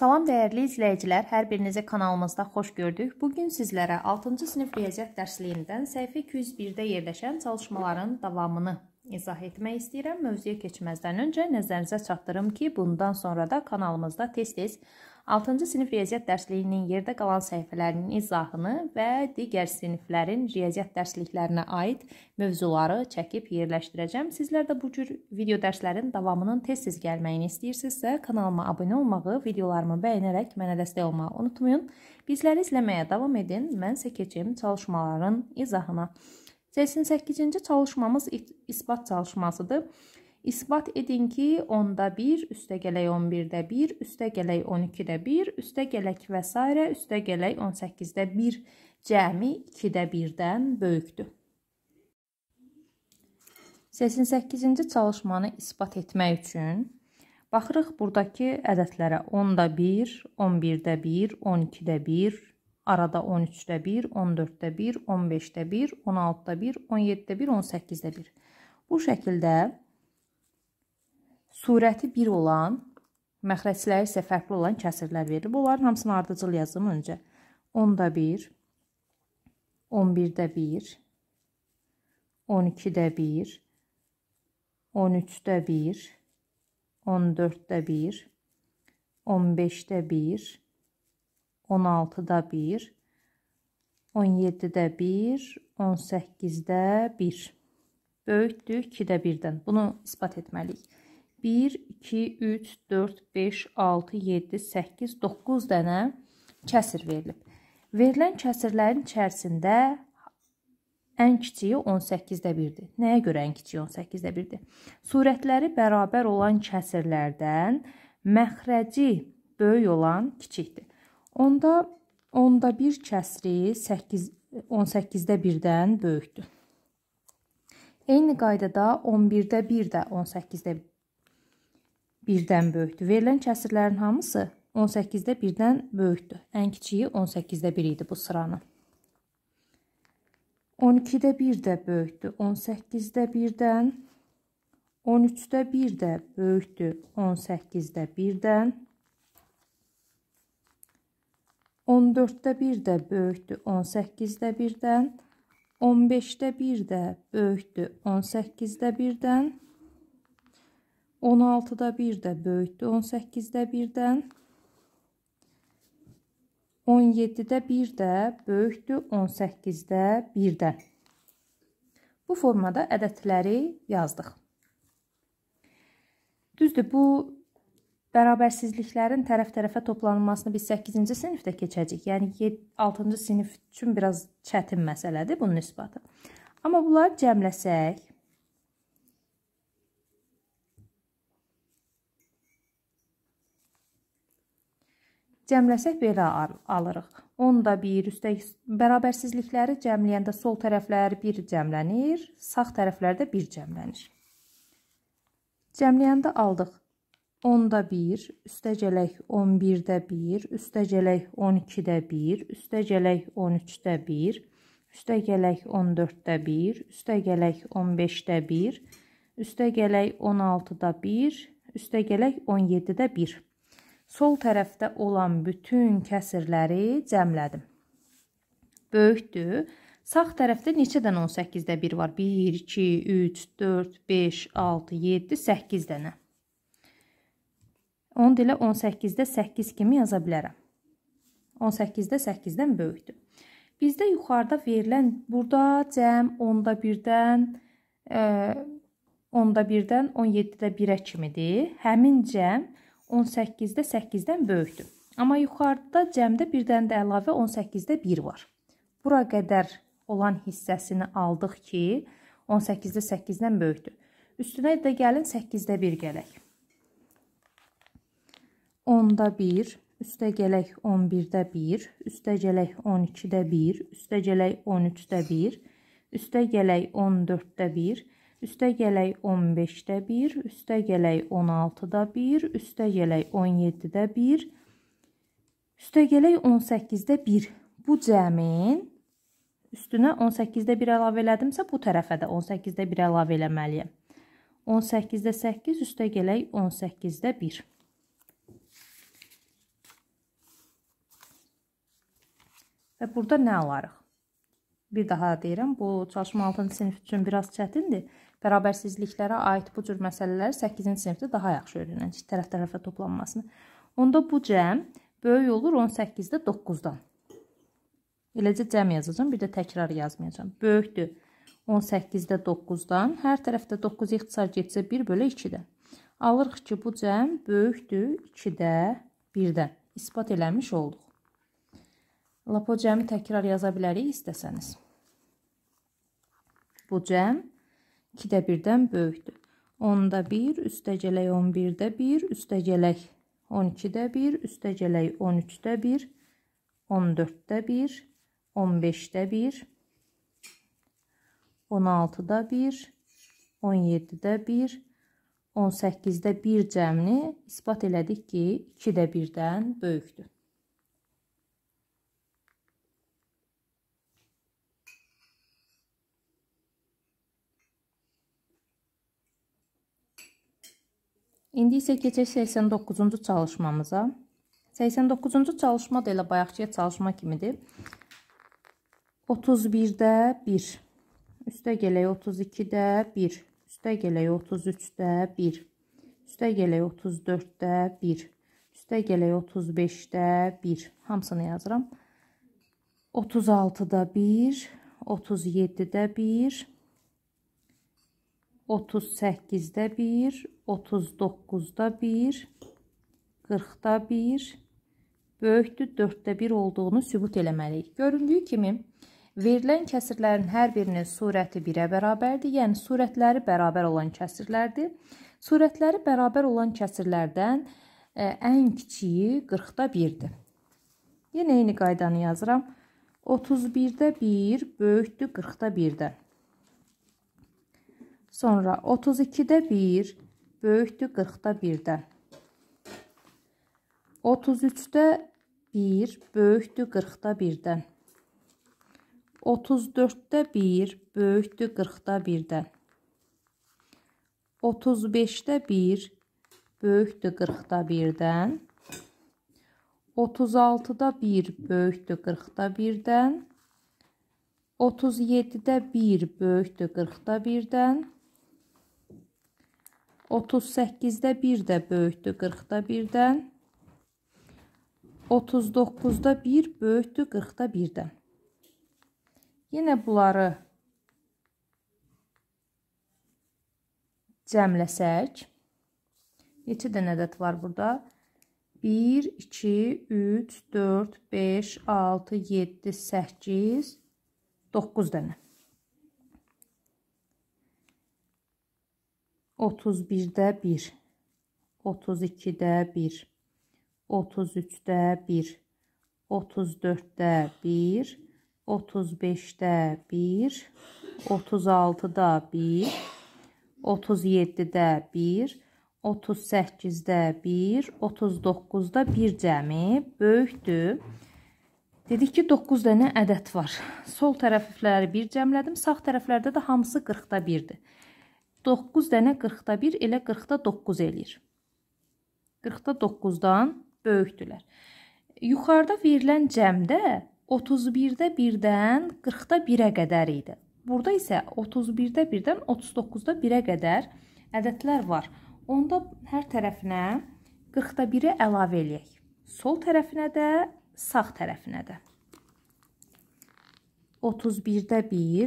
Salam dəyərli izləyicilər, hər birinizi kanalımızda xoş gördük. Bugün sizlərə 6-cı sinif riyaziyyat dərsliyindən səhifə 201-də yerləşən çalışmaların davamını izah etmək istəyirəm. Mövzuya keçməzdən öncə nəzərinizə çatdırım ki, bundan sonra da kanalımızda tez-tez 6-cı sinif riyaziyyat dərsliyinin yerdə qalan səhifələrinin izahını və digər siniflərin riyaziyyat dərsliklərinə aid mövzuları çəkib yerləşdirəcəm. Sizlər də bu cür video dərslərin davamının tez-tez gəlməyini istəyirsinizsə, kanalıma abunə olmağı, videolarımı bəyənərək mənə dəstək olmağı unutmayın. Bizləri izləməyə davam edin. Mən isə keçim çalışmaların izahına. 88-ci çalışmamız isbat çalışmasıdır. İsbat edin ki, 10-da 1, üstə gələk 11-də 1, üstə gələk 12-də 1, üstə gələk və s. üstə gələk 18-də 1 cəmi 2-də 1-dən böyükdür. 88-ci çalışmanı isbat etmək üçün baxırıq buradakı ədədlərə 10-da 1, 11-də 1, 12-də 1, arada 13-də 1, 14-də 1, 15-də 1, 16-da 1, 17-də 1, 18-də 1. Bu şəkildə surəti bir olan, məxrəcləri isə fərqli olan kəsirlər verilib. Onların hamısını ardıcıl yazım öncə. 10-da 1, 11-də 1, 12-də 1, 13-də 1, 14-də 1, 15-də 1, 16-da 1, 17-də 1, 18-də 1. Böyükdür 2-də 1-dən. Bunu ispat etməliyik. 1, 2, 3, 4, 5, 6, 7, 8, 9 dənə kəsir verilib. Verilən kəsirlərin içərisində ən kiçiyi 18-də 1-dir. Nəyə görə ən kiçiyi 18-də 1-dir? Surətləri bərabər olan kəsirlərdən məxrəci böyük olan kiçikdir. Onda onda 1 kəsri 8 18-də 1-dən böyükdür. Eyni qaydada 11-də 1 də 18-də 1-dən böyükdür. Verilən kəsirlərin hamısı 18-də 1-dən böyükdür. Ən kiçiyi 18-də 1 idi bu sıranın. 12-də 1 də böyükdür. 18-də 1-dən 13-də 1 də böyükdür. 18-də 1-dən 14-də 1 də böyükdür. 18-də 1-dən 15-də 1 də böyükdür. 18-də 1-dən 18-də 1-dən 16-da 1 də böyükdür 18-də 1-dən. 17-də 1 də böyükdür 18-də 1-dən. Bu formada ədədləri yazdıq. Düzdür, bu bərabərsizliklərin tərəf-tərəfə toplanılmasını biz 8-ci sinifdə keçəcəyik. Yəni 6-cı sinif üçün biraz çətin məsələdir bunun isbatı. Amma bunları cəmləsək, Cəmləsək belə alırıq. 10 da 1 üstəlik bərabərsizlikləri cəmləyəndə sol tərəflər 1 cəmlənir, sağ tərəflər də 1 cəmlənir. Cəmləyəndə aldıq 10 da 1, üstəgələk 11 də 1, üstəgələk 12 də 1, üstəgələk 13 də 1, üstəgələk 14 də 1, üstəgələk 15 də 1, üstəgələk 16 da 1, üstəgələk 17 də 1. Sol tərəfdə olan bütün kəsirləri cəmlədim. Böyükdür. Sağ tərəfdə neçədən 18-də 1 var? 1, 2, 3, 4, 5, 6, 7, 8 dənə. 10 dilə 18-də 8 kimi yaza bilərəm. 18-də 8-dən böyükdür. Bizdə yuxarıda verilən burada cəm 10-da 1-dən 10-da 1-dən 17-də 1-ə kimidir. Həmin cəm 10 18-də 8-dən böyükdür. Amma yuxarıda cəmdə birdən də əlavə 18-də 1 var. Bura qədər olan hissəsini aldıq ki, 18-də 8-dən böyükdür. Üstünə də gəlin 8-də 1 gələk. 10-da 1, üstə gələk 11-də 1, üstə gələk 12-də 1, üstə gələk 13-də 1, üstə gələk 14-də 1, üstə gələk 15-də 1, üstə gələk 16-da 1, üstə gələk 17-də 1, üstə gələk 18-də 1. Bu cəmin üstünə 18-də 1 əlavə elədimsə, bu tərəfə də 18-də 1 əlavə eləməliyəm. 18-də 8, üstə gələk 18-də 1. Və burada nə alarıq? Bir daha deyirəm, bu çalışma 6-cı sinif üçün biraz çətindir bərabərsizliklərə aid bu cür məsələləri 8-ci sinifdə daha yaxşı öyrənəcək tərəf-tərəfə toplanmasını. Onda bu cəm böyük olur 18-də 9-dan. Eləcə cəm yazacağam, bir də təkrar yazmayacağam. Böyükdür 18-də 9-dan, hər tərəfdə 9 ixtisar getsə 1 bölə 2-də. Alırıq ki, bu cəm böyükdür 2-də 1-dən. İspat eləmiş olduq. Lapo cəmi təkrar yaza bilərik istəsəniz. Bu cəm 2-də 1-dən böyükdür. 10-da 1, üstə gələk 11-də 1, üstə gələk 12-də 1, üstə gələk 13-də 1, 14-də 1, 15-də 1, 16-da 1, 17-də 1, 18-də 1 cəmini ispat elədik ki, 2-də 1-dən böyükdür. İndi isə keçək 89-cu çalışmamıza. 89-cu çalışma da elə bayaqçıya çalışma kimidir. 31-də 1, üstə gələk 32-də 1, üstə gələk 33-də 1, üstə gələk 34-də 1, üstə gələk 35-də 1, hamısını yazıram. 36-da 1, 37-də 1, 37-də 1. 38-də 1, 39-da 1, 40-da 1 böyükdür 4-də 1 olduğunu sübut eləməliyik. Göründüyü kimi verilən kəsirlərin hər birinin surəti 1-ə bərabərdir, yəni surətləri bərabər olan kəsirlərdir. Surətləri bərabər olan kəsirlərdən ə, e, ən kiçiyi 40-da 1-dir. Yenə eyni qaydanı yazıram. 31-də 1 böyükdür 40-da 1-dən. Sonra 32-də 1 böyükdür 40-da 1-dən. 33-də 1 böyükdür 40-da 1-dən. 34-də 1 böyükdür 40-da 1-dən. 35-də 1 böyükdür 40-da 1-dən. 36-da 1 böyükdür 40-da 1-dən. 37-də 1 böyükdür 40-da 1-dən. 38-də 1 də böyükdür 40-da 1-dən. 39-da 1 böyükdür 40-da 1-dən. Yenə bunları cəmləsək, neçə dənə ədəd var burada? 1, 2, 3, 4, 5, 6, 7, 8, 9 dənə. 31-də 1, 32-də 1, 33-də 1, 34-də 1, 35-də 1, 36-da 1, 37-də 1, 38-də 1, 39-da 1 cəmi böyükdür. Dedik ki, 9 dənə ədəd var. Sol tərəfləri bir cəmlədim, sağ tərəflərdə də hamısı 40-da 1-dir. 9 dənə 40-da 1 elə 40-da 9 eləyir. 40-da 9-dan böyükdülər. Yuxarıda verilən cəmdə 31-də 1-dən 40-da 1-ə qədər idi. Burada isə 31-də 1-dən 39-da 1-ə qədər ədədlər var. Onda hər tərəfinə 40-da 1-i əlavə eləyək. Sol tərəfinə də, sağ tərəfinə də. 31-də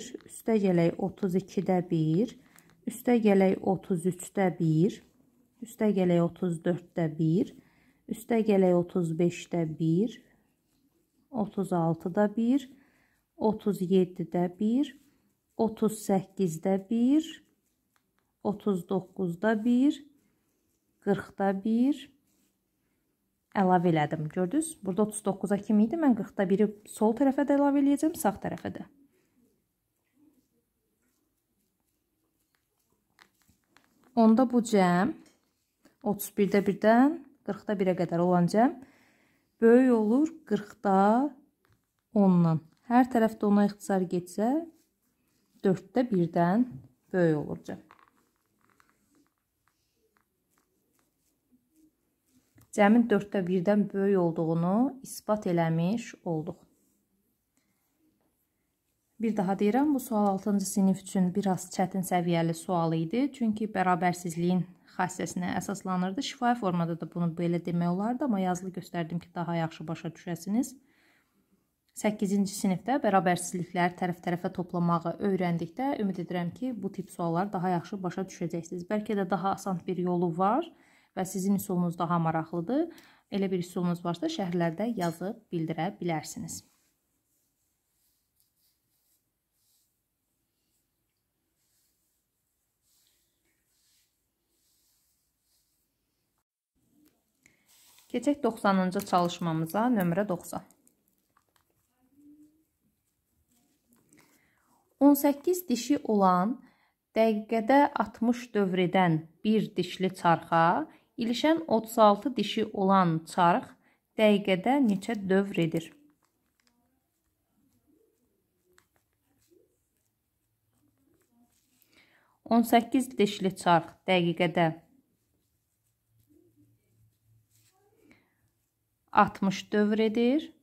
1, üstə gələk 32-də 1, Üstə gələk 33-də 1, üstə gələk 34-də 1, üstə gələk 35-də 1, 36-da 1, 37-də 1, 38-də 1, 39-da 1, 40-da 1 əlavə elədim. Gördünüz? Burada 39-a kim idi? Mən 40-da 1-i sol tərəfə də əlavə eləyəcəm, sağ tərəfə də. Onda bu cəm 31-də 1-dən 40-da 1-ə qədər olan cəm böyük olur 40-da 10-dan. Hər tərəfdə ona ixtisar getsə 4-də 1-dən böyük olur cəm. Cəmin 4-də 1-dən böyük olduğunu isbat eləmiş olduq. Bir daha deyirəm, bu sual 6-cı sinif üçün biraz çətin səviyyəli sual idi, çünki bərabərsizliyin xassəsinə əsaslanırdı. Şifahi formada da bunu belə demək olardı, amma yazılı göstərdim ki, daha yaxşı başa düşəsiniz. 8-ci sinifdə bərabərsizlikləri tərəf-tərəfə toplamağı öyrəndikdə ümid edirəm ki, bu tip suallar daha yaxşı başa düşəcəksiniz. Bəlkə də daha asan bir yolu var və sizin üsulunuz daha maraqlıdır. Elə bir üsulunuz varsa şərhlərdə yazıb bildirə bilərsiniz. Keçək 90-cı çalışmamıza, nömrə 90. 18 dişi olan dəqiqədə 60 dövrədən bir dişli çarxa, ilişən 36 dişi olan çarx dəqiqədə neçə dövr edir? On səkkiz dişli çarx dəqiqədə 60 dövr edir.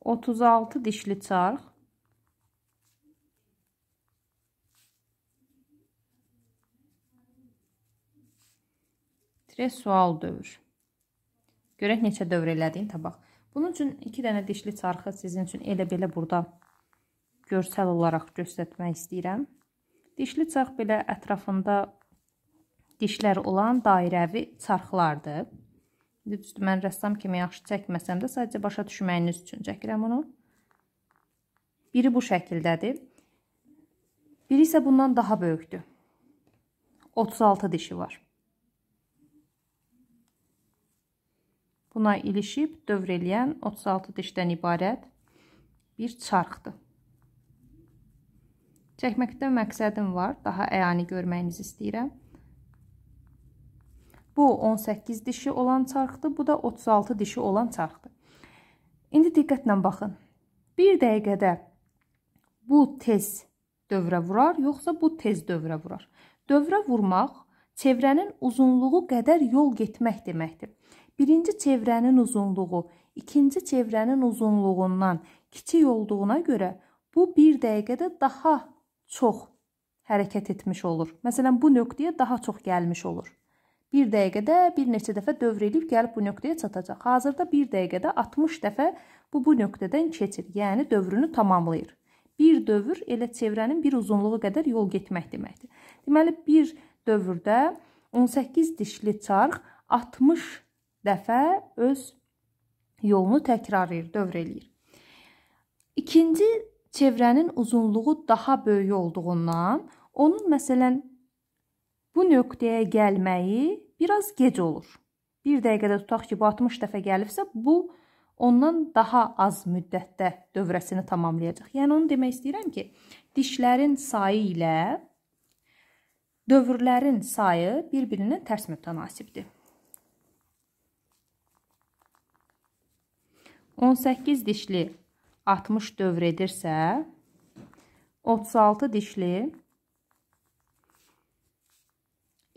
Otuz altı dişli çarx. Tire sual dövr. Görək neçə dövr elədiyin tabaq. Bunun üçün iki dənə dişli çarxı sizin üçün elə-belə burada görsəl olaraq göstərmək istəyirəm. Dişli çarx belə ətrafında dişlər olan dairəvi çarxlardır. Düzdür, mən rəssam kimi yaxşı çəkməsəm də sadəcə başa düşməyiniz üçün çəkirəm bunu. Biri bu şəkildədir. Biri isə bundan daha böyükdür. 36 dişi var. Buna ilişib dövr eləyən 36 dişdən ibarət bir çarxdır. Çəkməkdə məqsədim var, daha əyani görməyinizi istəyirəm. Bu 18 dişi olan çarxdır, bu da 36 dişi olan çarxdır. İndi diqqətlə baxın. 1 dəqiqədə bu tez dövrə vurar, yoxsa bu tez dövrə vurar. Dövrə vurmaq çevrənin uzunluğu qədər yol getmək deməkdir. Birinci çevrənin uzunluğu ikinci çevrənin uzunluğundan kiçik olduğuna görə bu 1 dəqiqədə daha çox hərəkət etmiş olur. Məsələn, bu nöqtəyə daha çox gəlmiş olur. 1 dəqiqədə bir neçə dəfə dövr eləyib gəlib bu nöqtəyə çatacaq. Hazırda 1 dəqiqədə 60 dəfə bu bu nöqtədən keçir, yəni dövrünü tamamlayır. Bir dövr elə çevrənin bir uzunluğu qədər yol getmək deməkdir. Deməli bir dövrdə 18 dişli çarx 60 dəfə öz yolunu təkrarlayır, dövr eləyir. İkinci çevrənin uzunluğu daha böyük olduğundan onun məsələn bu nöqtəyə gəlməyi biraz gec olur. Bir dəqiqədə tutaq ki, bu 60 dəfə gəlibsə, bu ondan daha az müddətdə dövrəsini tamamlayacaq. Yəni onu demək istəyirəm ki, dişlərin sayı ilə dövrlərin sayı bir-birinin tərs mütənasibdir. 18 dişli 60 dövr edirsə, 36 dişli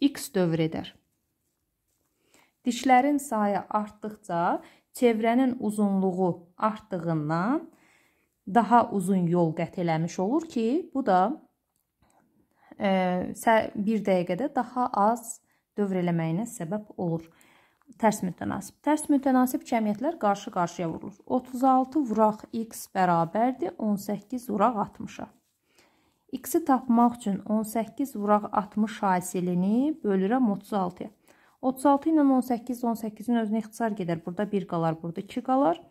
x dövr edər. Dişlərin sayı artdıqca çevrənin uzunluğu artdığından daha uzun yol qət eləmiş olur ki, bu da e, bir dəqiqədə daha az dövr eləməyinə səbəb olur. Tərs mütənasib. Tərs mütənasib cəmiyyətlər qarşı-qarşıya vurulur. 36 vuraq x bərabərdir 18 vuraq 60-a. X-i tapmaq üçün 18 vuraq 60 hasilini bölürəm 36-ya. 36 ilə 18, 18-in özünə ixtisar gedər. Burada 1 qalar, burada 2 qalar.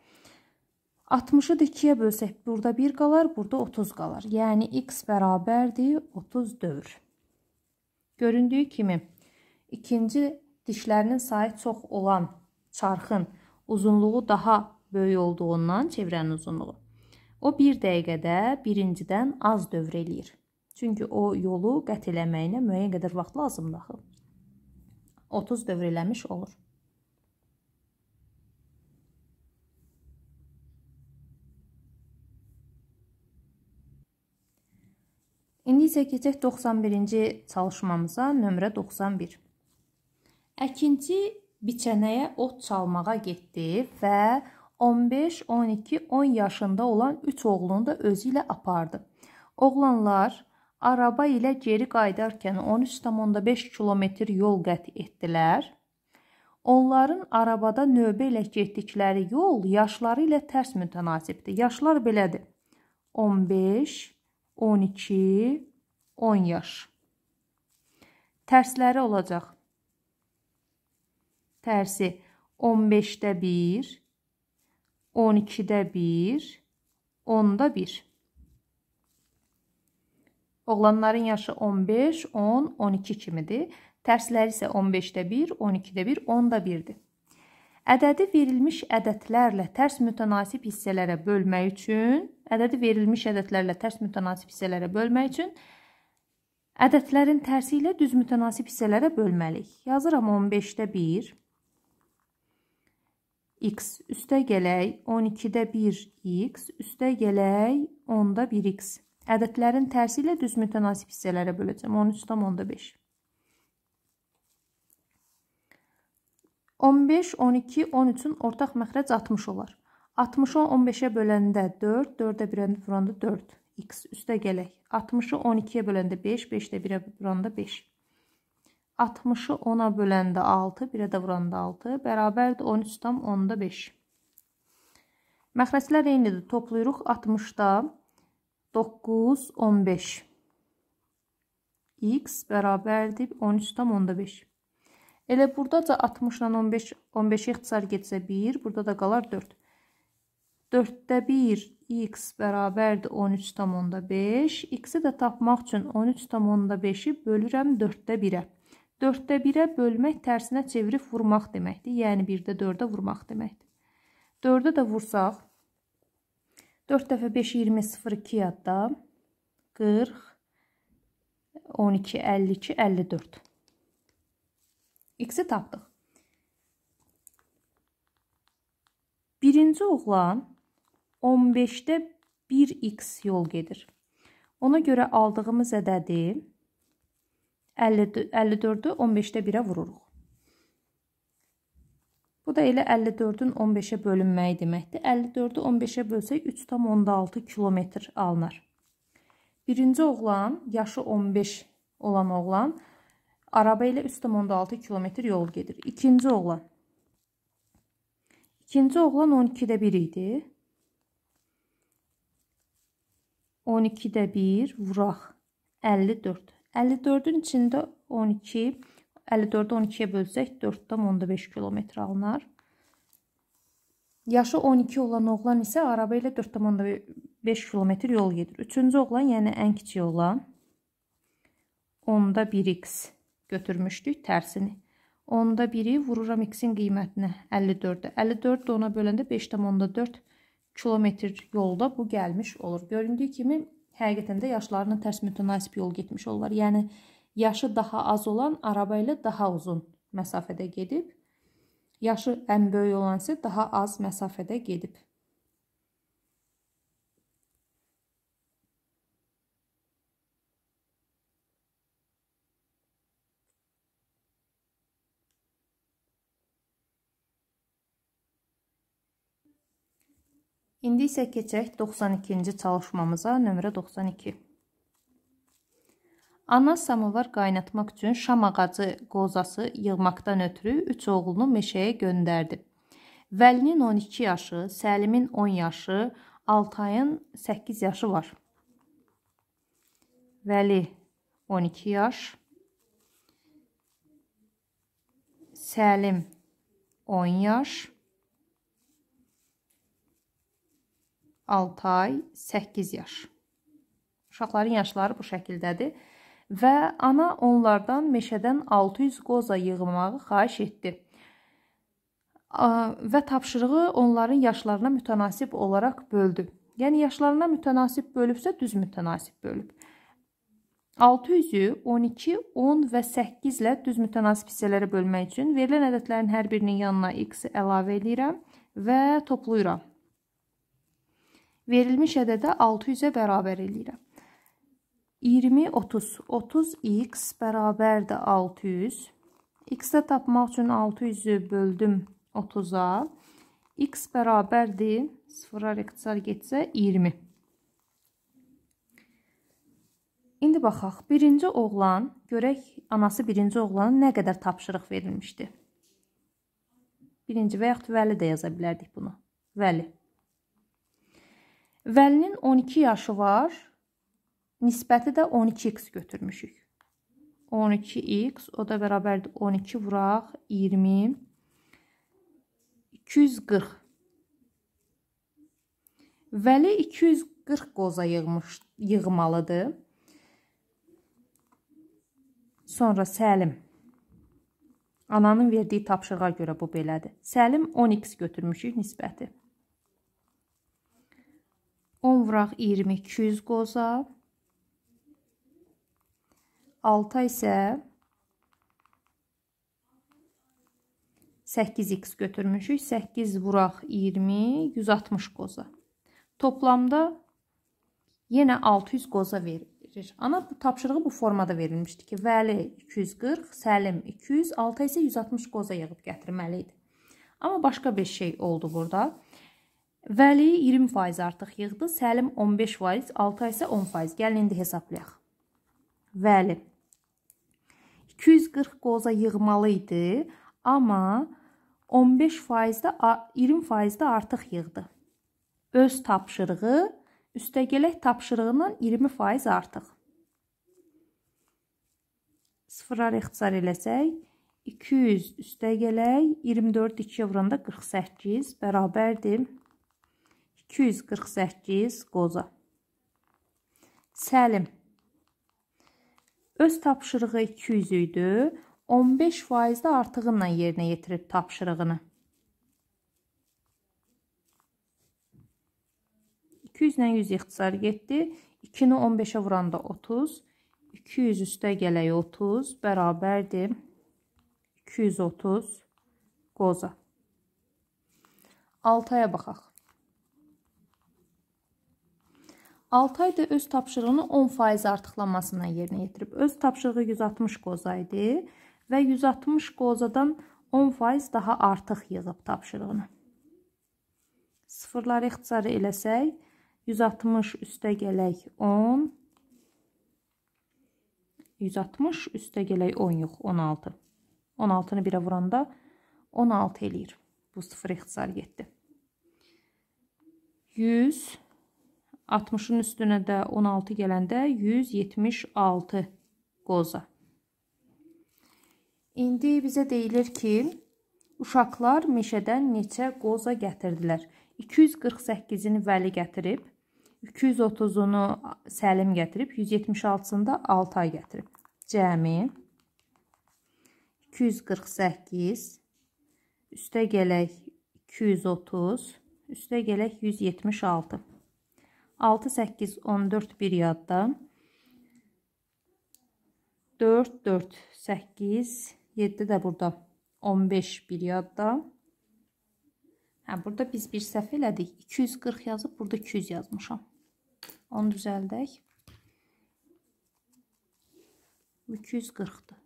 60-ı 2-yə bölsək, burada 1 qalar, burada 30 qalar. Yəni, x bərabərdir 34. Göründüyü kimi, ikinci dişlərinin sayı çox olan çarxın uzunluğu daha böyük olduğundan çevrənin uzunluğu. O 1 dəqiqədə birincidən az dövr eləyir. Çünki o yolu qət eləməyinə müəyyən qədər vaxt lazımdır axı. 30 dövr eləmiş olur. İndi isə keçək 91-ci çalışmamıza, nömrə 91. Əkinçi biçənəyə ot çalmağa getdi və 15, 12, 10 yaşında olan 3 oğlunu da özü ilə apardı. Oğlanlar araba ilə geri qayıdarkən 13,5 kilometr yol qət etdilər. Onların arabada növbə ilə getdikləri yol yaşları ilə tərs mütənasibdir. Yaşlar belədir: 15, 12, 10 yaş. Tərsləri olacaq. Tərsi 15-də 1, 12-də 1, 10-da 1. Oğlanların yaşı 15, 10, 12 kimidir. Tərsləri isə 15-də 1, 12-də 1, 10-da 1-dir. Ədədi verilmiş ədədlərlə tərs mütənasib hissələrə bölmək üçün, ədədi verilmiş ədədlərlə tərs mütənasib hissələrə bölmək üçün ədədlərin tərsi ilə düz mütənasib hissələrə bölməliyik. Yazıram 15-də 1 x üstə gələk 12-də 1 x üstə gələk 10-da 1 x. Ədədlərin tərsi ilə düz mütənasib hissələrə böləcəm. 13,5. 15, 12, 13-ün ortaq məxrəc 60 olar. 60-ı 15-ə böləndə 4, 4-ə 1-ə vuranda 4, x üstə gələk. 60-ı 12-yə böləndə 5, 5-də 1-ə vuranda 5. 60-ı 10-a böləndə 6, 1-ə də vuranda 6, bərabərdir 13 tam 10-da 5. Məxrəclər eynidir, toplayırıq 60-da 60. 9, 15. X bərabərdir 13,5. Elə buradaca 60 ilə 15, 15-i ixtisar getsə 1, burada da qalar 4. 4-də 1 x bərabərdir 13,5. X-i də tapmaq üçün 13,5-i bölürəm 4-də 1-ə. 4-də 1-ə bölmək tərsinə çevirib vurmaq deməkdir. Yəni 1-də 4-ə vurmaq deməkdir. 4-ə də vursaq 4 dəfə 5 20 02 yadda 40 12 52 54 x-i tapdıq. Birinci oğlan 15-də 1x yol gedir. Ona görə aldığımız ədədi 54-ü 15-də 1-ə vururuq. Bu da elə 54-ün 15-ə bölünməyi deməkdir. 54-ü 15-ə bölsək 3,6 kilometr alınar. Birinci oğlan, yaşı 15 olan oğlan, araba ilə 3,6 kilometr yol gedir. İkinci oğlan. İkinci oğlan 12-də 1 idi. 12-də 1 vuraq. 54. 54-ün içində 12 54-ü 12-yə bölsək 4,5 kilometr alınar. Yaşı 12 olan oğlan isə araba ilə 4,5 kilometr yol gedir. Üçüncü oğlan, yəni ən kiçik olan 10-da 1x götürmüşdük tərsini. 10-da 1-i vururam x-in qiymətinə 54-də. 54 də ona böləndə 5,4 kilometr yolda bu gəlmiş olur. Göründüyü kimi həqiqətən də yaşlarına tərs mütənasib yol getmiş olurlar. Yəni, Yaşı daha az olan araba ilə daha uzun məsafədə gedib. Yaşı ən böyük olan isə daha az məsafədə gedib. İndi isə keçək 92-ci çalışmamıza, nömrə 92. Ana samovar qaynatmaq üçün şam ağacı qozası yığmaqdan ötürü üç oğlunu meşəyə göndərdi. Vəlinin 12 yaşı, Səlimin 10 yaşı, Altayın 8 yaşı var. Vəli 12 yaş, Səlim 10 yaş, Altay 8 yaş. Uşaqların yaşları bu şəkildədir və ana onlardan meşədən 600 qoza yığmağı xahiş etdi. Və tapşırığı onların yaşlarına mütənasib olaraq böldü. Yəni yaşlarına mütənasib bölübsə düz mütənasib bölüb. 600-ü 12, 10 və 8 ilə düz mütənasib hissələrə bölmək üçün verilən ədədlərin hər birinin yanına x-i əlavə edirəm və toplayıram. Verilmiş ədədə 600-ə bərabər eləyirəm. 20, 30. 30x bərabərdir 600. X-də tapmaq üçün 600-ü böldüm 30-a. X bərabərdir, sıfıra rektisar getsə 20. İndi baxaq, birinci oğlan, görək anası birinci oğlana nə qədər tapşırıq verilmişdi. Birinci və yaxud vəli də yaza bilərdik bunu. Vəli. Vəlinin 12 yaşı var nisbəti də 12x götürmüşük. 12x o da bərabərdir 12 vuraq 20 240 Vəli 240 qoza yığmış, yığmalıdır. Sonra Səlim Ananın verdiyi tapşırığa görə bu belədir. Səlim 10x götürmüşük nisbəti. 10 vuraq 20 200 qoza 6 isə 8x götürmüşük. 8 vuraq 20, 160 qoza. Toplamda yenə 600 qoza verir. Ana bu tapşırığı bu formada verilmişdi ki, Vəli 240, Səlim 200, 6 isə 160 qoza yığıb gətirməli idi. Amma başqa bir şey oldu burada. Vəli 20% artıq yığdı, Səlim 15%, 6 isə 10%. Gəlin indi hesablayaq. Vəli. 240 qoza yığmalı idi, amma 15%-də 20%-də artıq yığdı. Öz tapşırığı üstəgələk tapşırığından 20% artıq. Sıfıra ixtisar eləsək, 200 üstəgələk 24 2-yə vuranda 48 bərabərdir 248 qoza. Səlim Öz tapşırığı 200 idi. 15% də artığınla yerinə yetirib tapşırığını. 200 ilə 100 ixtisar getdi. 2-ni 15-ə vuranda 30. 200 üstə gələk 30 bərabərdir. 230 qoza. 6-ya baxaq. 6 ayda öz tapşırığını 10% artıqlamasına yerinə yetirib. Öz tapşırığı 160 qoza idi və 160 qozadan 10% daha artıq yığıb tapşırığını. Sıfırları ixtisarı eləsək, 160 üstə gələk 10, 160 üstə gələk 10 yox, 16. 16-nı birə vuranda 16 eləyir. Bu sıfır ixtisar getdi. 100 60-ın üstünə də 16 gələndə 176 qoza. İndi bizə deyilir ki, uşaqlar meşədən neçə qoza gətirdilər? 248-ini Vəli gətirib, 230-unu Səlim gətirib, 176-sını da Altay gətirib. Cəmi 248 üstə gələk 230, üstə gələk 176. 6, 8, 14 bir yadda. 4, 4, 8, 7 də burada 15 bir yadda. Hə, burada biz bir səhv elədik. 240 yazıb, burada 200 yazmışam. Onu düzəldək. 240-dır.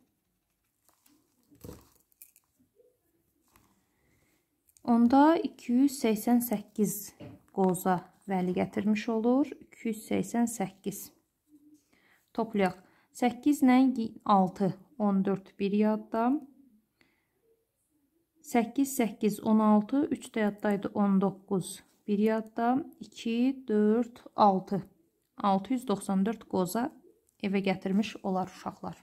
10-da 288 qoza vəli gətirmiş olur. 288. Toplayaq. 8 ilə 6, 14 bir yadda. 8, 8, 16, 3 də yaddaydı 19 bir yadda. 2, 4, 6. 694 qoza evə gətirmiş olar uşaqlar.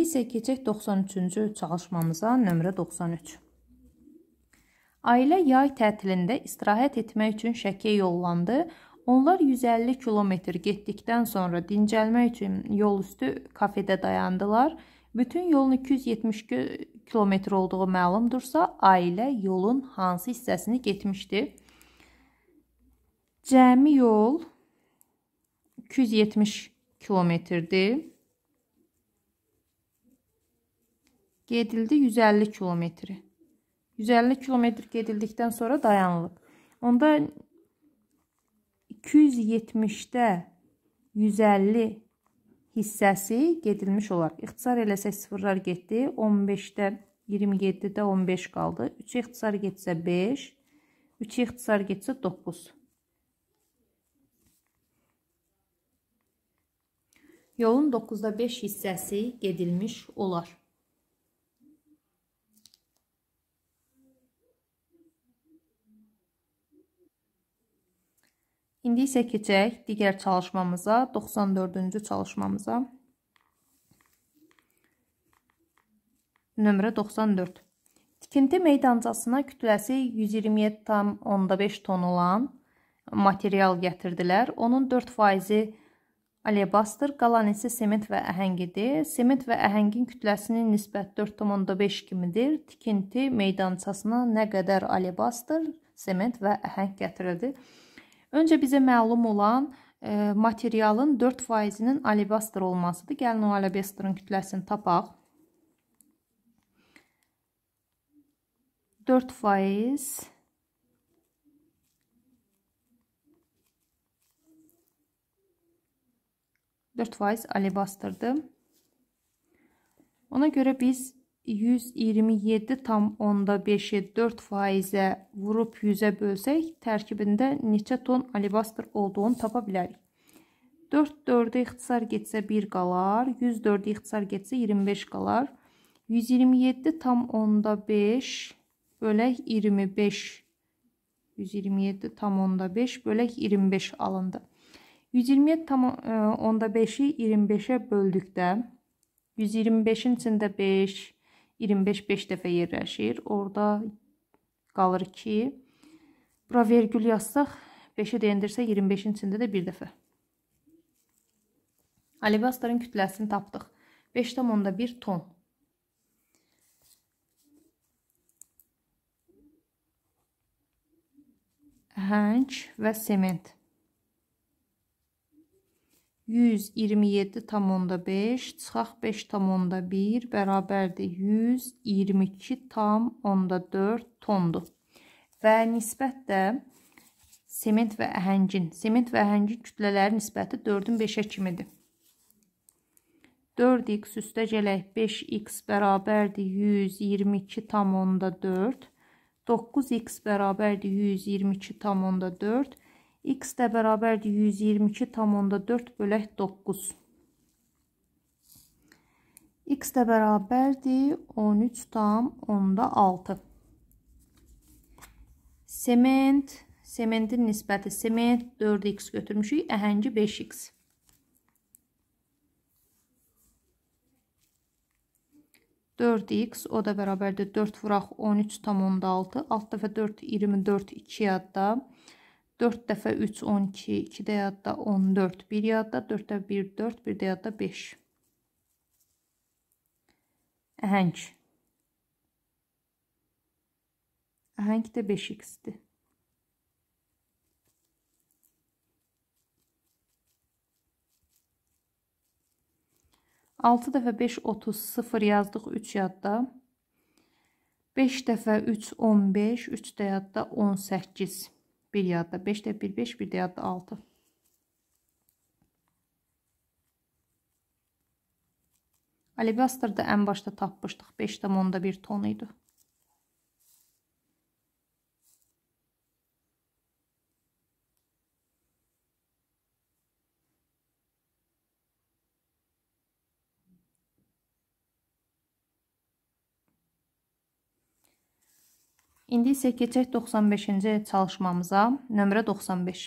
İndi isə keçək 93-cü çalışmamıza, nömrə 93. Ailə yay tətilində istirahət etmək üçün Şəkiyə yollandı. Onlar 150 kilometr getdikdən sonra dincəlmək üçün yol üstü kafedə dayandılar. Bütün yolun 270 kilometr olduğu məlumdursa, ailə yolun hansı hissəsini getmişdi? Cəmi yol 270 kilometrdir. gedildi 150 kilometri. 150 kilometr gedildikdən sonra dayanılıb. Onda 270-də 150 hissəsi gedilmiş olar. İxtisar eləsək sıfırlar getdi. 15-də 27-də 15 qaldı. 3 ixtisar getsə 5, 3 ixtisar getsə 9. Yolun 9-da 5 hissəsi gedilmiş olar. İndi isə keçək digər çalışmamıza, 94-cü çalışmamıza. Nömrə 94. Tikinti meydancasına kütləsi 127,5 ton olan material gətirdilər. Onun 4%-i alebastır, qalan isə sement və əhəngidir. Sement və əhəngin kütləsinin nisbət 4,5 kimidir. Tikinti meydancasına nə qədər alebastır, sement və əhəng gətirildi? Öncə bizə məlum olan e, materialın 4%-nin alebastr olmasıdır. Gəlin o alebastrın kütləsini tapaq. 4% Dört faiz alebastırdı. Ona görə biz 127,5-i 4 faizə vurub 100-ə bölsək, tərkibində neçə ton alibastır olduğunu tapa bilərik. 4 4-ə ixtisar getsə 1 qalar, 104-ə ixtisar getsə 25 qalar. 127,5 bölək 25 127,5 bölək 25 alındı. 127,5-i 25-ə böldükdə 125-in içində 5, 25-5 dəfə yerləşir. Orada qalır 2. Bura vergül yazsaq, 5-i də endirsə 25-in içində də 1 dəfə. Alibastların kütləsini tapdıq. 5,1 ton. Hənç və sement. 127,5 çıxaq 5,1 bərabərdir 122,4 tondur. Və nisbət də sement və əhəngin, sement və əhəngin kütlələri nisbəti 4-ün 5-ə kimidir. 4x üstə gələk 5x bərabərdir 122,4. 9x bərabərdir 122,4. X də bərabərdir 122,4 bölək 9. X də bərabərdir 13 tam onda 6. Sement, sementin nisbəti sement 4x götürmüşük, əhəngi 5x. Dörd x o da bərabərdir 4 vuraq 13 tam onda 6. Alt dəfə 4 24 2 yadda. 4 4 dəfə 3, 12, 2 də yadda 14, 1 yadda, 4 də 1, 4, 1 də yadda 5. Əhəng. Əhəng də 5x-dir. Altı dəfə 5, 30, 0 yazdıq 3 yadda. 5 dəfə 3, 15, 3 də yadda 18. 18. 1 yadda 5 də 1 5 1 də yadda 6 Alibastırda ən başda tapmışdıq 5 tam onda 1 ton idi İndi isə keçək 95-ci çalışmamıza, nömrə 95.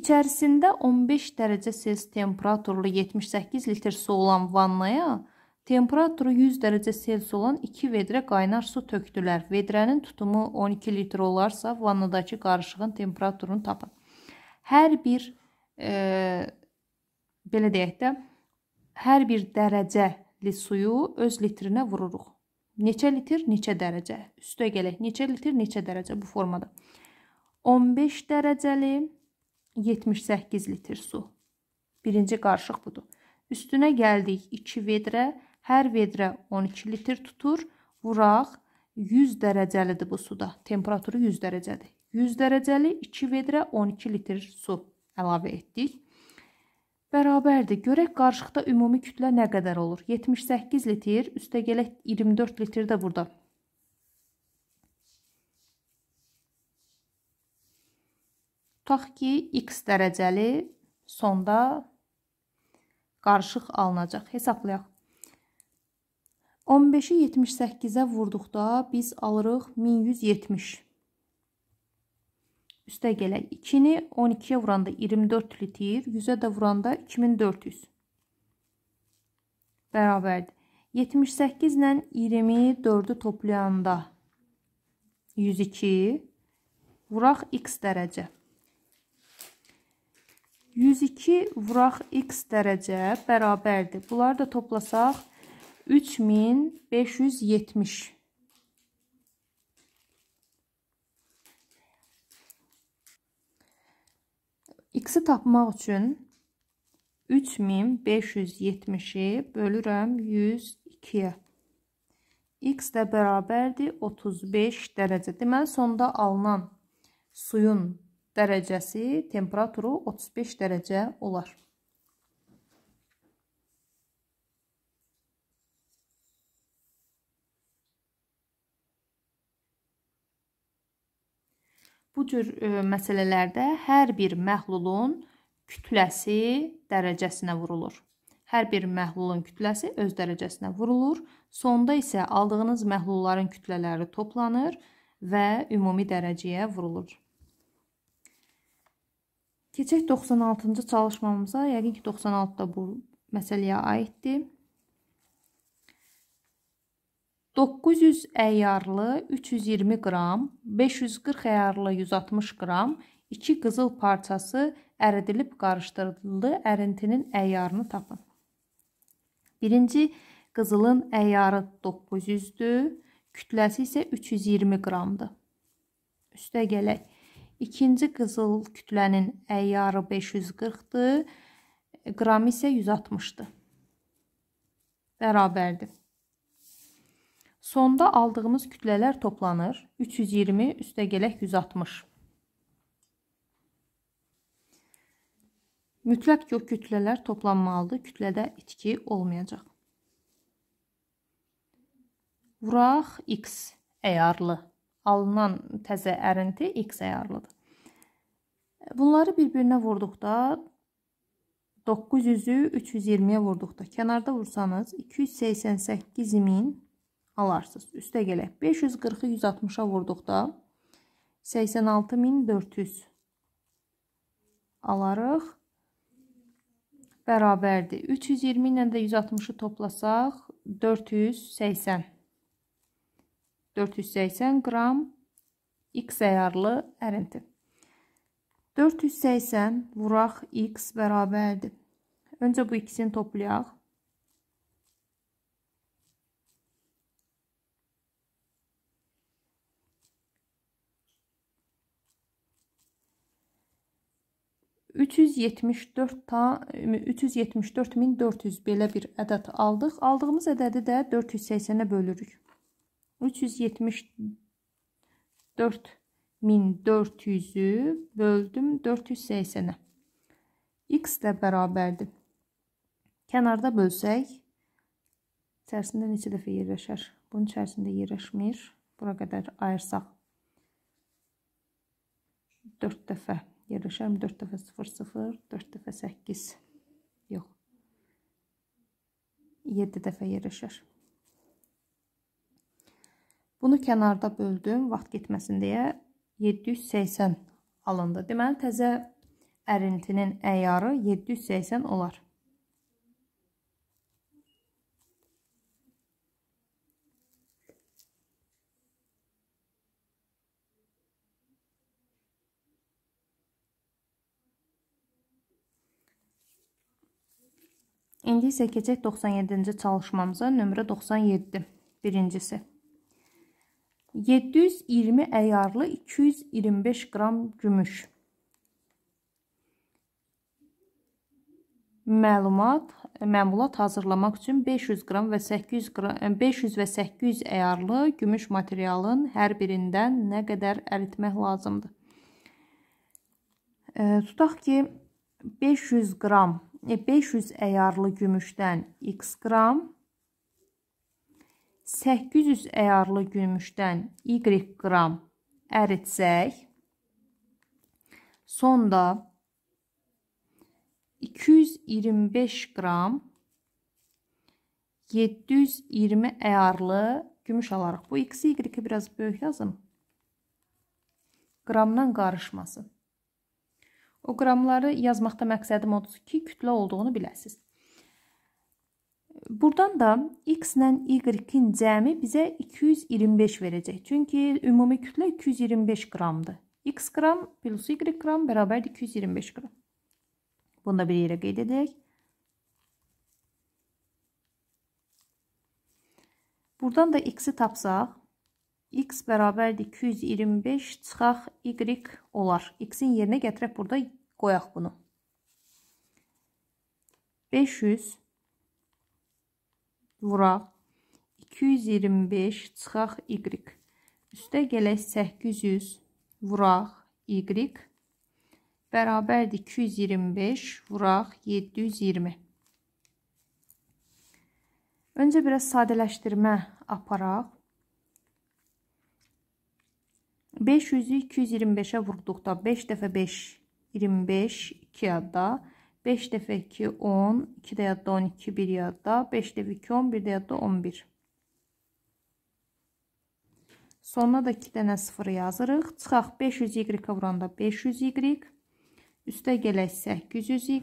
İçərisində 15 dərəcə Selsi temperaturlu 78 litr su olan vannaya temperaturu 100 dərəcə Selsi olan 2 vedrə qaynar su tökdülər. Vedrənin tutumu 12 litr olarsa, vannadakı qarışığın temperaturunu tapın. Hər bir, e, belə deyək də, hər bir dərəcəli suyu öz litrinə vururuq. Neçə litr, neçə dərəcə. Üstə gələk. Neçə litr, neçə dərəcə bu formada. 15 dərəcəli 78 litr su. Birinci qarışıq budur. Üstünə gəldik 2 vedrə. Hər vedrə 12 litr tutur. Vuraq 100 dərəcəlidir bu suda. Temperaturu 100 dərəcədir. 100 dərəcəli 2 vedrə 12 litr su əlavə etdik bərabərdir. Görək qarışıqda ümumi kütlə nə qədər olur? 78 litr, üstə gələk 24 litr də burada. Tutaq ki, x dərəcəli sonda qarışıq alınacaq. Hesablayaq. 15-i 78-ə vurduqda biz alırıq 1170. Üstə gələk 2-ni 12-yə vuranda 24 litr, 100-ə də vuranda 2400. Bərabərdir. 78 ilə 24-ü toplayanda 102 vuraq x dərəcə. 102 vuraq x dərəcə bərabərdir. Bunları da toplasaq 3570. X-i tapmaq üçün 3570-i bölürəm 102-yə. X də bərabərdir 35 dərəcə. Deməli, sonda alınan suyun dərəcəsi, temperaturu 35 dərəcə olar. Bu cür e, məsələlərdə hər bir məhlulun kütləsi dərəcəsinə vurulur. Hər bir məhlulun kütləsi öz dərəcəsinə vurulur. Sonda isə aldığınız məhlulların kütlələri toplanır və ümumi dərəcəyə vurulur. Keçək 96-cı çalışmamıza. Yəqin ki 96 da bu məsələyə aiddir. 900 əyarlı 320 qram, 540 əyarlı 160 qram, 2 qızıl parçası əridilib qarışdırıldı ərintinin əyarını tapın. Birinci qızılın əyarı 900-dür, kütləsi isə 320 qramdır. Üstə gələk. İkinci qızıl kütlənin əyarı 540-dır, qramı isə 160-dır. Bərabərdir. Sonda aldığımız kütlələr toplanır. 320 üstə gələk 160. Mütləq yox kütlələr toplanmalıdır. Kütlədə itki olmayacaq. Vuraq x əyarlı. Alınan təzə ərinti x əyarlıdır. Bunları bir-birinə vurduqda 900-ü 320-yə vurduqda kənarda vursanız 288 min alarsınız. Üstə gələk. 540-ı 160-a vurduqda 86400 alarıq. Bərabərdir. 320 ilə də 160-ı toplasaq 480. 480 qram x əyarlı ərinti. 480 vuraq x bərabərdir. Öncə bu ikisini toplayaq. 374.400 belə bir ədəd aldıq. Aldığımız ədədi də 480-ə bölürük. 374.400-ü böldüm 480-ə. X də bərabərdir. Kənarda bölsək, içərisində neçə dəfə yerləşər? Bunun içərisində yerləşmir. Bura qədər ayırsaq 4 dəfə yerləşirəm 4 dəfə 0 0 4 dəfə 8 yox 7 dəfə yerləşir bunu kənarda böldüm vaxt getməsin deyə 780 alındı deməli təzə ərintinin əyarı 780 olar İndi isə keçək 97-ci çalışmamıza, nömrə 97, birincisi. 720 əyarlı 225 qram gümüş. Məlumat, məmulat hazırlamaq üçün 500 qram və 800 qram 500 və 800 əyarlı gümüş materialın hər birindən nə qədər əritmək lazımdır? E, tutaq ki, 500 qram 500 e, əyarlı gümüşdən x qram, 800 əyarlı gümüşdən y qram əritsək, sonda 225 qram 720 əyarlı gümüş alarıq. Bu x-i biraz böyük yazım. Qramdan qarışmasın. O qramları yazmaqda məqsədim odur ki, kütlə olduğunu biləsiniz. Buradan da x ilə y-in cəmi bizə 225 verəcək. Çünki ümumi kütlə 225 qramdır. x qram plus y qram bərabərdir 225 qram. Bunu da bir yerə qeyd edək. Buradan da x-i tapsaq, x bərabərdir 225 çıxaq y olar. x-in yerinə gətirək burada qoyaq bunu. 500 vuraq 225 çıxaq y. Üstə gələk 800 vuraq y bərabərdir 225 vuraq 720. Öncə biraz sadələşdirmə aparaq. 500-ü 225-ə vurduqda 5 dəfə 5 25 2 yadda 5 dəfə 2 10 2 də yadda 12 1 yadda 5 dəfə 2 11 də yadda 11 Sonuna da 2 dənə 0 yazırıq. Çıxaq 500 y vuranda 500 y. Üstə gələk 800 y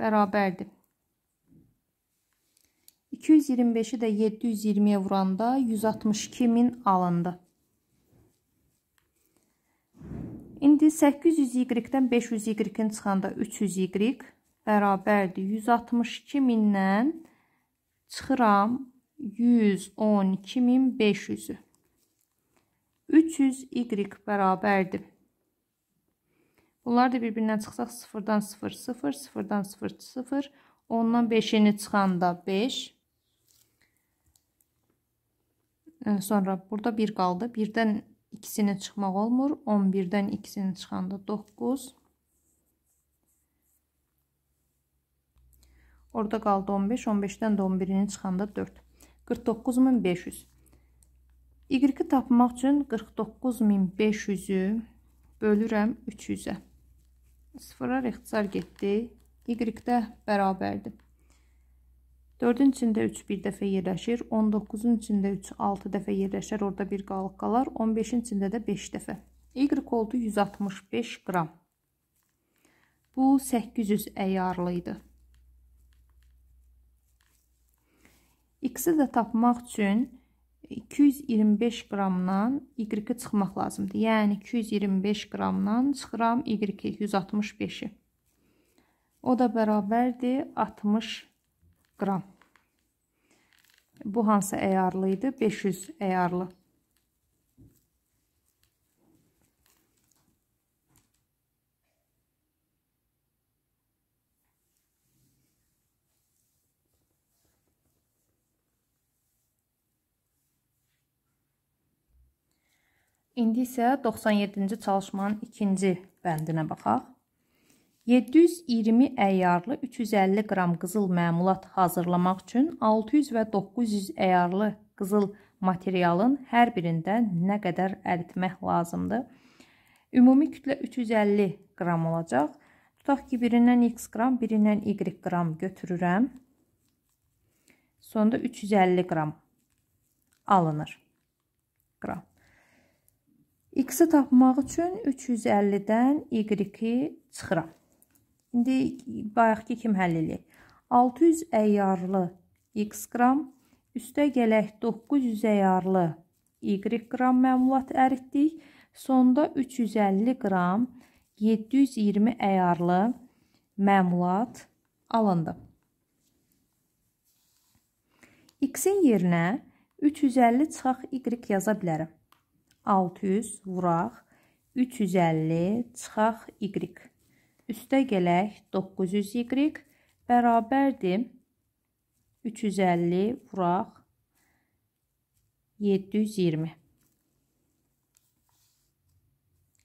bərabərdir. 225-i də 720-yə vuranda 162 min alındı. İndi 800y-dən 500y-in çıxanda 300y bərabərdir 162 mindən çıxıram 112500-ü. 300y bərabərdir. Bunlar da bir-birindən çıxsaq 0-dan 0, 0, 0-dan 0, 0, 10-dan 5-ini çıxanda 5. Sonra burada 1 qaldı. 1-dən ikisini çıxmaq olmur. 11-dən ikisini çıxanda 9. Orada qaldı 15. 15-dən də 11-ini çıxanda 4. 49500. Y-i tapmaq üçün 49500-ü bölürəm 300-ə. Sıfıra ixtisar getdi. Y-də bərabərdir. 4-ün içində 3 bir dəfə yerləşir, 19-un içində 3 6 dəfə yerləşər, orada bir qalıq qalar, 15-in içində də 5 dəfə. Y oldu 165 qram. Bu 800 əyarlı idi. X-i də tapmaq üçün 225 qramdan Y-i çıxmaq lazımdır. Yəni 225 qramdan çıxıram Y-i 165-i. O da bərabərdir 60 qram. Bu hansı əyarlı idi? 500 əyarlı. İndi isə 97-ci çalışmanın ikinci bəndinə baxaq. 720 əyarlı 350 qram qızıl məmulat hazırlamaq üçün 600 və 900 əyarlı qızıl materialın hər birində nə qədər əritmək lazımdır? Ümumi kütlə 350 qram olacaq. Tutaq ki, birindən x qram, birindən y qram götürürəm. Sonda 350 qram alınır. Qram. X-i tapmaq üçün 350-dən y-i çıxıram. İndi bayaqki kimi həll edək. 600 əyarlı x qram, üstə gələk 900 əyarlı y qram məmulat əritdik. Sonda 350 qram 720 əyarlı məmulat alındı. X-in yerinə 350 çıxaq y yaza bilərəm. 600 vuraq 350 çıxaq y. Üstə gələk 900y bərabərdir 350 vuraq 720.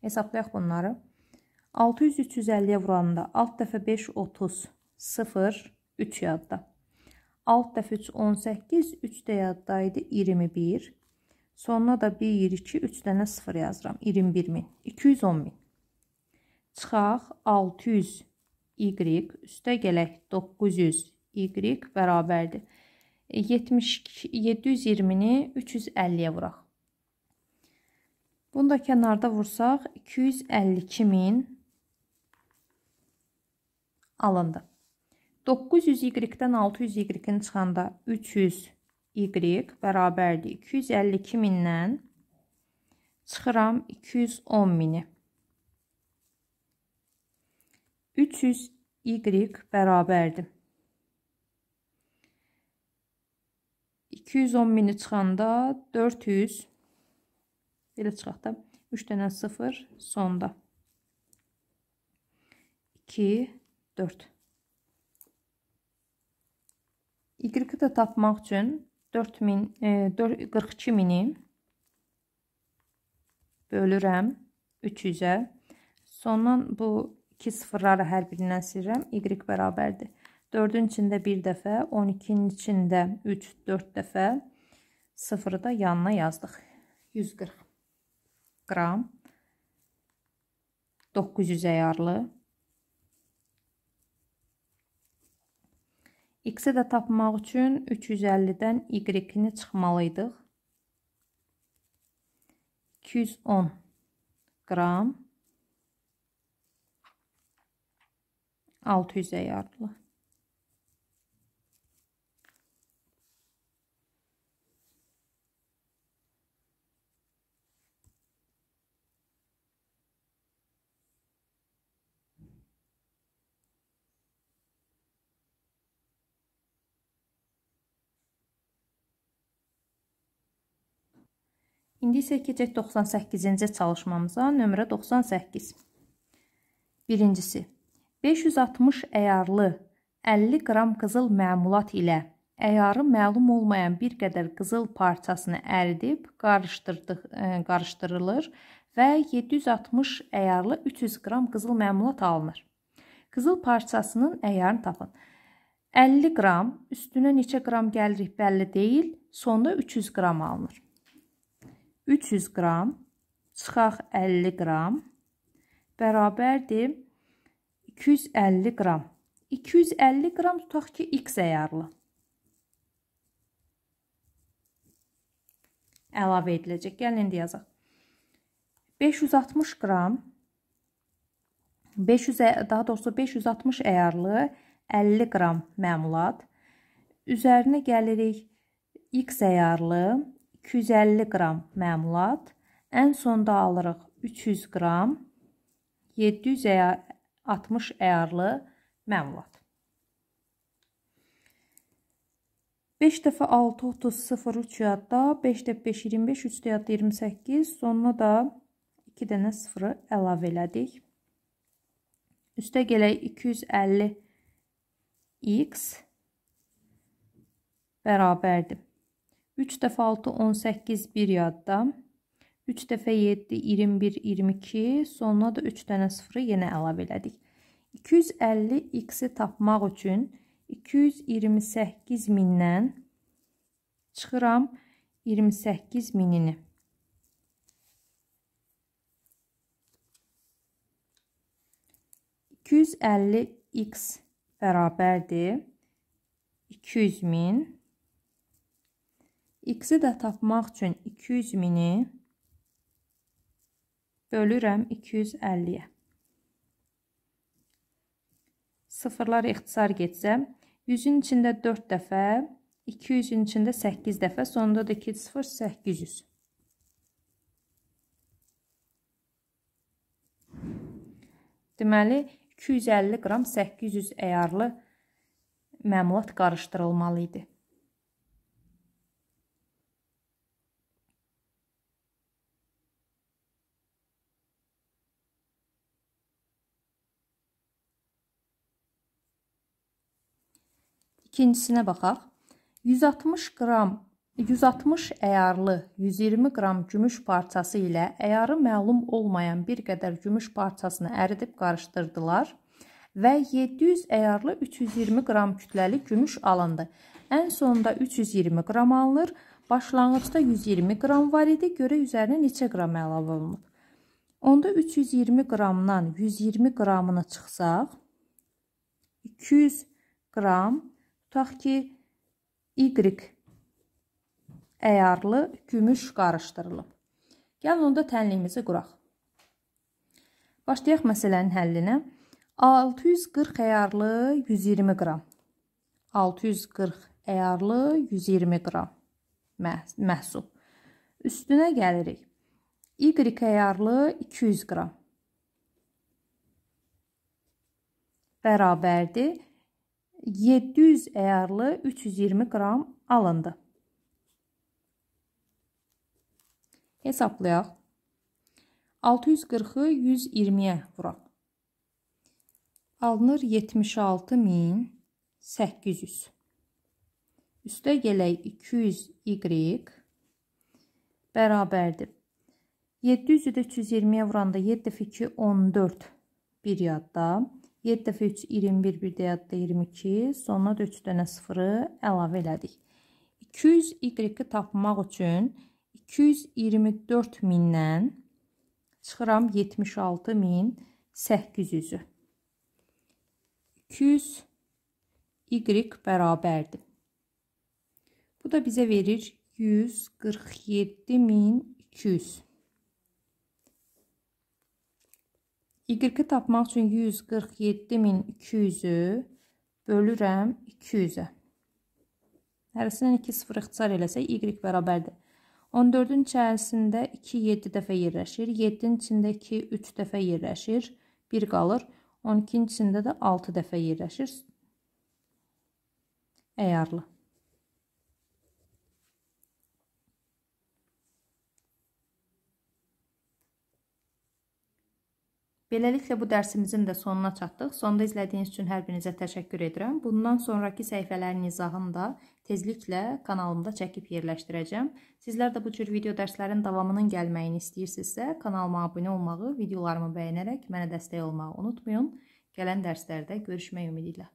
Hesablayaq bunları. 600 350-yə vuranda alt dəfə 5 30 0 3 yadda. Alt dəfə 3 18 3 də yadda idi 21. Sonuna da 1 2 3 dənə 0 yazıram 21 min. 210 min. Çıxaq 600 y üstə gələk 900 y bərabərdir. 70, 720-ni 350-yə vuraq. Bunu da kənarda vursaq 252 min alındı. 900 y-dən 600 y-ni çıxanda 300 y bərabərdir. 252 mindən çıxıram 210 mini. 300 y bərabərdir. 210 mini çıxanda 400 belə çıxaq da 3 dənə 0 sonda. 2 4 Y-i də tapmaq üçün 4000 e, 42 mini bölürəm 300-ə. Sondan bu 2 sıfırları hər birindən silirəm. Y bərabərdir. 4-ün içində 1 dəfə, 12-nin içində 3, 4 dəfə sıfırı da yanına yazdıq. 140 qram 900 əyarlı. X-i də tapmaq üçün 350-dən Y-ni çıxmalıydıq. 210 qram 600-ə yarılı. İndi isə keçək 98-ci çalışmamıza. Nömrə 98. Birincisi. 560 əyarlı 50 qram qızıl məmulat ilə əyarı məlum olmayan bir qədər qızıl parçasını əridib qarışdırdıq, ə, e, qarışdırılır və 760 əyarlı 300 qram qızıl məmulat alınır. Qızıl parçasının əyarını tapın. 50 qram, üstünə neçə qram gəlirik bəlli deyil, sonda 300 qram alınır. 300 qram, çıxaq 50 qram, bərabərdir 250 qram. 250 qram tutaq ki, x əyarlı. Əlavə ediləcək. Gəlin indi yazaq. 560 qram 500 daha doğrusu 560 əyarlı 50 qram məmulat. Üzərinə gəlirik x əyarlı 250 qram məmulat. Ən sonda alırıq 300 qram 700 60 əyarlı məmulat. 5 dəfə 6 30 0 3 yadda, 5 dəfə 5 25 3 yadda 28, sonuna da 2 dənə 0-ı əlavə elədik. Üstə gələk 250 x bərabərdir. 3 dəfə 6 18 1 yadda, 3 dəfə 7 21 22, sonuna da 3 dənə 0 yenə əlavə elədik. 250 x-i tapmaq üçün 228 mindən çıxıram 28 minini. x bərabərdir 200 min. X-i də tapmaq üçün 200 mini bölürəm 250-yə. Sıfırlar ixtisar getsəm, 100-ün içində 4 dəfə, 200-ün içində 8 dəfə, sonunda da 2 sıfır 800. Deməli, 250 qram 800 əyarlı məmulat qarışdırılmalı idi. İkincisinə baxaq. 160 qram 160 əyarlı 120 qram gümüş parçası ilə əyarı məlum olmayan bir qədər gümüş parçasını əridib qarışdırdılar və 700 əyarlı 320 qram kütləli gümüş alındı. Ən sonda 320 qram alınır. Başlanğıcda 120 qram var idi. Görə üzərinə neçə qram əlavə olunub? Onda 320 qramdan 120 qramını çıxsaq 200 qram Tutaq ki, Y əyarlı gümüş qarışdırılıb. Gəlin onda tənliyimizi quraq. Başlayaq məsələnin həllinə. 640 əyarlı 120 qram. 640 əyarlı 120 qram məhsul. Üstünə gəlirik. Y əyarlı 200 qram. Bərabərdir 700 əyarlı 320 qram alındı. Hesablayaq. 640-ı 120-yə vuraq. Alınır 76800. Üstə gələk 200y bərabərdir. 700-ü də 320-yə vuranda 7 dəfə 2 14 bir yadda. 7 dəfə 3 21 bir dəyadda 22 sonuna da 3 dənə 0-ı əlavə elədik. 200 y-i tapmaq üçün 224 mindən çıxıram 76 min 800-ü. 200 y bərabərdir. Bu da bizə verir 147 min 200. Y-i tapmaq üçün 147.200-ü bölürəm 200-ə. Hərəsindən 2 sıfır ixtisar eləsək, Y bərabərdir. 14-ün içərisində 2 7 dəfə yerləşir, 7-nin içində 2 3 dəfə yerləşir, 1 qalır, 12-nin içində də 6 dəfə yerləşir. Əyarlı. Beləliklə bu dərsimizin də sonuna çatdıq. Sonda izlədiyiniz üçün hər birinizə təşəkkür edirəm. Bundan sonraki səhifələrin izahını da tezliklə kanalımda çəkib yerləşdirəcəm. Sizlər də bu cür video dərslərin davamının gəlməyini istəyirsinizsə, kanalıma abunə olmağı, videolarımı bəyənərək mənə dəstək olmağı unutmayın. Gələn dərslərdə görüşmək ümidi ilə.